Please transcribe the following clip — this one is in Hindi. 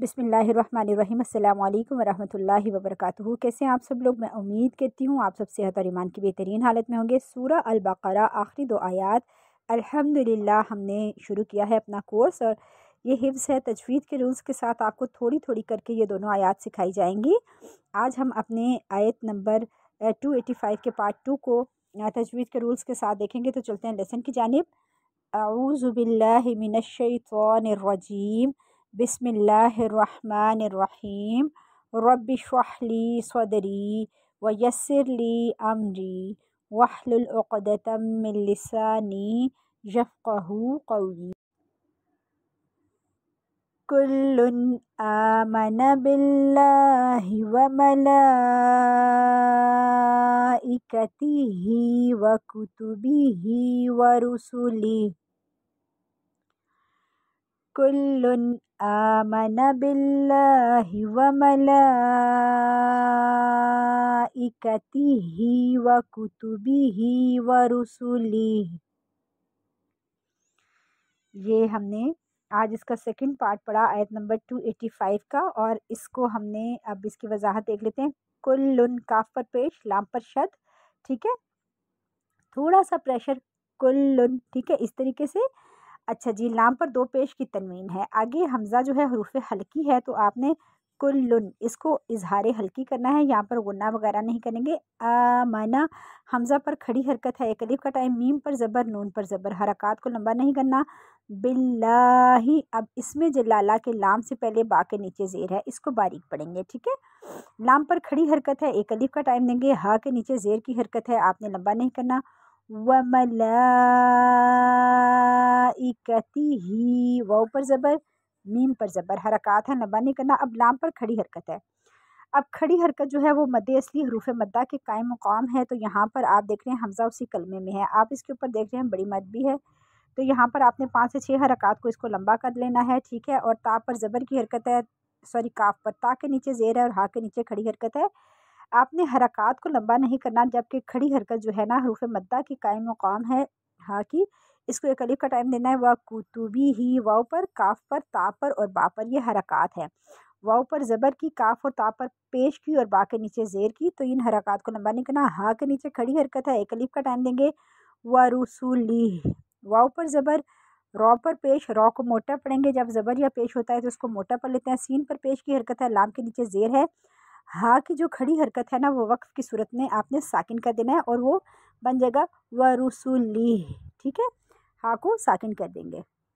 बिसमीम अल्लाम वरहमल वबरक कैसे आप सब लोग मैं उम्मीद करती हूँ आप सब सेहत और ईमान की बेहतरीन हालत में होंगे सूर्य अलबकरा आखिरी दो आयात अल्हम्दुलिल्लाह हमने शुरू किया है अपना कोर्स और ये हिफ्स है तजवीद के रूल्स के साथ आपको थोड़ी थोड़ी करके ये दोनों आयात सिखाई जाएंगी आज हम अपने आयत नंबर टू एटी फाइव के पार्ट टू को तजवीद के रूल्स के साथ देखेंगे तो चलते हैं लेसन की जानब आऊज़बिल्लिमिनशवानरजीम بسم الله الرحمن الرحيم رب اشرح لي صدري ويسر لي أمري واحلل عقدة من لساني يفقه قولي كل آمن بالله وملائكته وكتبه ورسله كل آمن بالله وملائكته وكتبه ورسله ये हमने आज इसका सेकंड पार्ट पढ़ा आयत नंबर टू एटी फाइव का और इसको हमने अब इसकी वजाहत देख लेते हैं कुल्लुन काफ पर पेश लाम पर शद ठीक है थोड़ा सा प्रेशर कुल्लुन ठीक है इस तरीके से अच्छा जी लाम पर दो पेश की तनवीन है आगे हमज़ा जो है हरूफ हल्की है तो आपने कुल्लुन इसको इजहार हल्की करना है यहाँ पर गुन्ना वगैरह नहीं करेंगे आ माना हमज़ा पर खड़ी हरकत है एक अलीफ का टाइम मीम पर ज़बर नून पर ज़बर हरकत को लंबा नहीं करना बिल्ला अब इसमें जलाला के लाम से पहले बा के नीचे ज़ेर है इसको बारीक पढ़ेंगे ठीक है लाम पर खड़ी हरकत है एक अलीफ का टाइम देंगे हा के नीचे ज़ेर की हरकत है आपने लंबा नहीं करना वमलाइकती व ऊपर पर ज़बर मीम पर ज़बर हरकत है नबा नहीं करना अब लाम पर खड़ी हरकत है अब खड़ी हरकत जो है वो मद असली हरूफ मद्दा के कायम मुकाम है तो यहाँ पर आप देख रहे हैं हमजा उसी कलमे में है आप इसके ऊपर देख रहे हैं बड़ी मद भी है तो यहाँ पर आपने पाँच से छः हरकत को इसको लंबा कर लेना है ठीक है और ताप पर ज़बर की हरकत है सॉरी काफ पर ता के नीचे जेर है और हा के नीचे खड़ी हरकत है आपने हरकत को लंबा नहीं करना जबकि खड़ी हरकत जो है ना हरूफ मद्दा की कायम मुकाम है हाँ की इसको एक अलीफ का टाइम देना है वह कुतुबी ही वाऊ पर काफ पर ताप पर और बा पर यह हरकत है वाऊ पर ज़बर की काफ और ताप पर पेश की और बा के नीचे जेर की तो इन हरकत को लंबा नहीं करना हाँ के नीचे खड़ी हरकत है एक अलीफ का टाइम देंगे व रसूली वाव पर ज़बर रॉ पर पेश रॉ को मोटा पढ़ेंगे जब ज़बर या पेश होता है तो उसको मोटा पढ़ लेते हैं सीन पर पेश की हरकत है लाम के नीचे जेर है हा की जो खड़ी हरकत है ना वो वक्फ की सूरत में आपने साकिन कर देना है और वो बन जाएगा वरुसुली ठीक है हा को साकिन कर देंगे